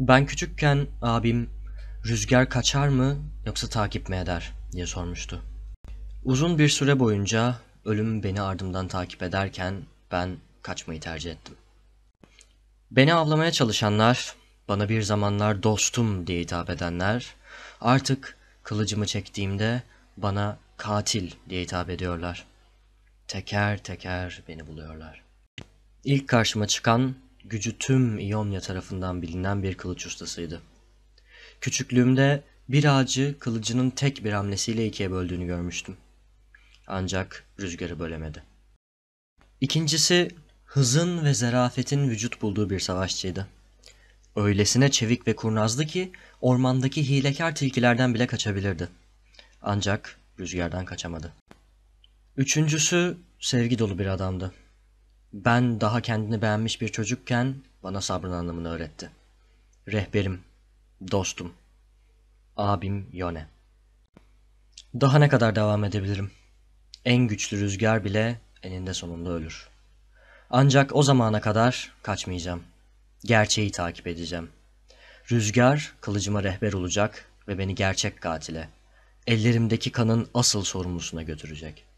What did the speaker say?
Ben küçükken abim rüzgar kaçar mı yoksa takip mi eder diye sormuştu. Uzun bir süre boyunca ölüm beni ardımdan takip ederken ben kaçmayı tercih ettim. Beni avlamaya çalışanlar, bana bir zamanlar dostum diye hitap edenler, artık kılıcımı çektiğimde bana katil diye hitap ediyorlar. Teker teker beni buluyorlar. İlk karşıma çıkan gücü tüm İonya tarafından bilinen bir kılıç ustasıydı. Küçüklüğümde bir ağacı kılıcının tek bir hamlesiyle ikiye böldüğünü görmüştüm. Ancak rüzgarı bölemedi. İkincisi hızın ve zarafetin vücut bulduğu bir savaşçıydı. Öylesine çevik ve kurnazdı ki ormandaki hilekar tilkilerden bile kaçabilirdi. Ancak rüzgardan kaçamadı. Üçüncüsü sevgi dolu bir adamdı. Ben daha kendini beğenmiş bir çocukken bana sabrın anlamını öğretti. Rehberim, dostum, abim Yone. Daha ne kadar devam edebilirim? En güçlü rüzgar bile eninde sonunda ölür. Ancak o zamana kadar kaçmayacağım. Gerçeği takip edeceğim. Rüzgar kılıcıma rehber olacak ve beni gerçek katile, ellerimdeki kanın asıl sorumlusuna götürecek.''